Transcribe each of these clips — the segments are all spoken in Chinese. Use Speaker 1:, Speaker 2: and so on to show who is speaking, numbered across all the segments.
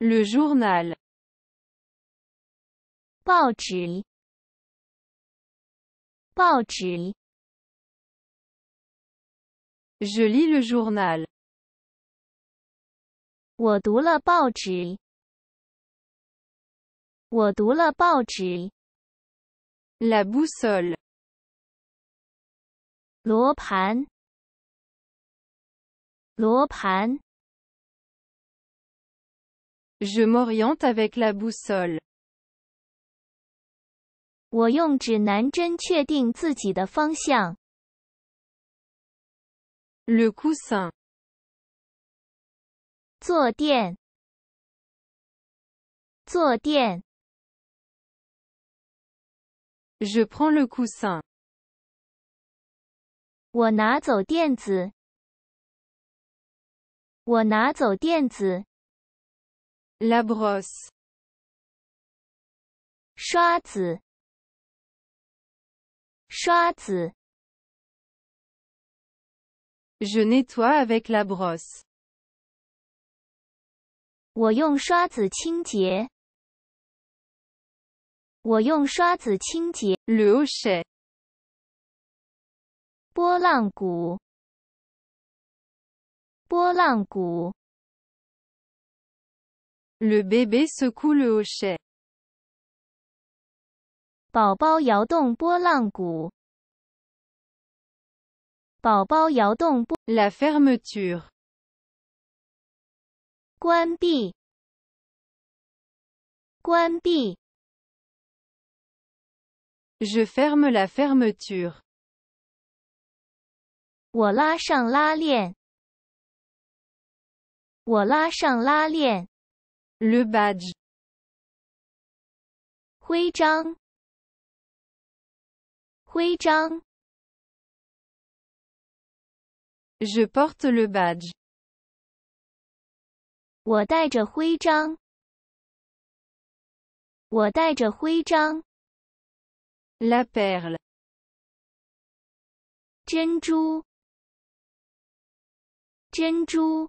Speaker 1: Le journal Pauchil Pail je lis le journal Wado la Pail Wado la Pauchil la boussole l'ran l'ran. 我用指南针确定自己的方向。Le coussin，坐垫，坐垫。Je prends le coussin。我拿走垫子。我拿走垫子。La brosse，刷子，刷子。Je nettoie avec la brosse。我用刷子清洁。我用刷子清洁。L'usse，波浪鼓，波浪鼓。Le bébé secoue le hochet. Baobao yao dong pour langou. Baobao yao la fermeture. Guanbi. Guanbi. Je ferme la fermeture. Voilà la lien. Wolashang la lien. le badge，徽章，徽章。Je porte le badge，我带着徽章，我带着徽章。La perle，珍珠，珍珠。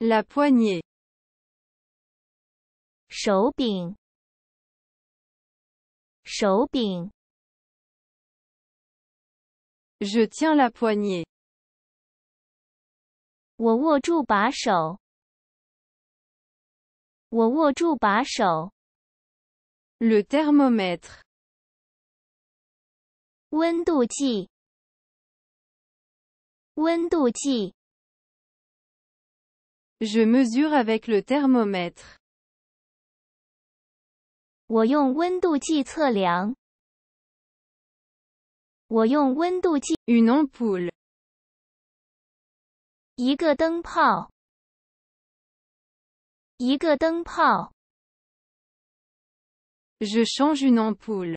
Speaker 1: La poignée，手柄，手柄。Je tiens la poignée，我握住把手，我握住把手。Le thermomètre，温度计，温度计。Je mesure avec le thermomètre. 我用温度计测量。我用温度计。Une ampoule. Je change une ampoule.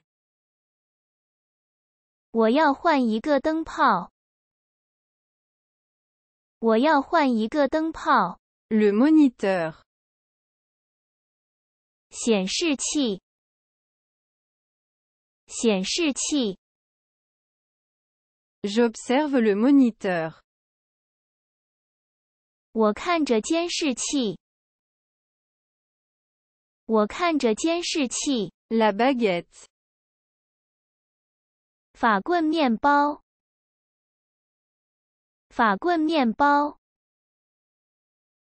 Speaker 1: 我要换一个灯泡。我要换一个灯泡。Le moniteur，显示器，显示器。J'observe le moniteur，我看着监视器，我看着监视器。La baguette，法棍面包，法棍面包。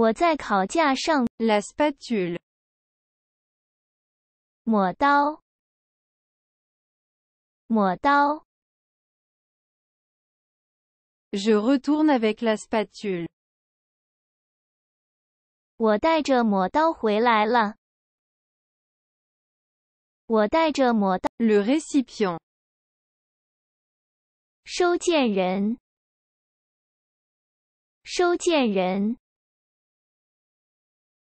Speaker 1: 我在烤架上。la spatule，抹刀。抹刀。je retourne avec la spatule。我带着抹刀回来了。我带着抹刀。le récipient，收件人。收件人。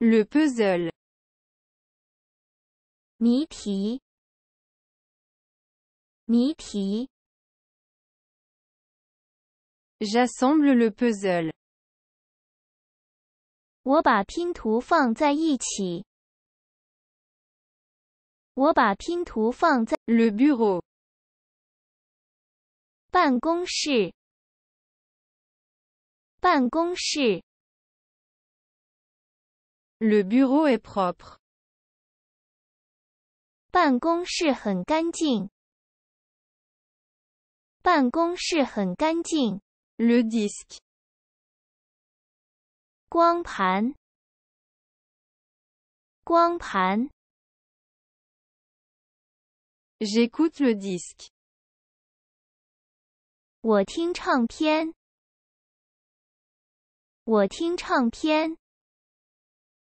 Speaker 1: Le puzzle，谜题，谜题。J'assemble le puzzle。我把拼图放在一起。我把拼图放在。Le bureau，办公室，办公室。Le bureau e s p r o p r 办公室很干净。办公室很干净。Le d i s q e 光盘。光盘。J'écoute le d i s q e 我听唱片。我听唱片。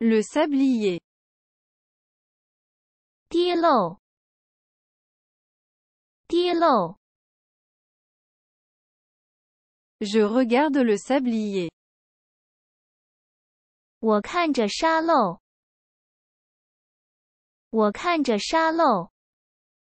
Speaker 1: le sablier. je regarde le sablier. wakanja sha lo. wakanja sha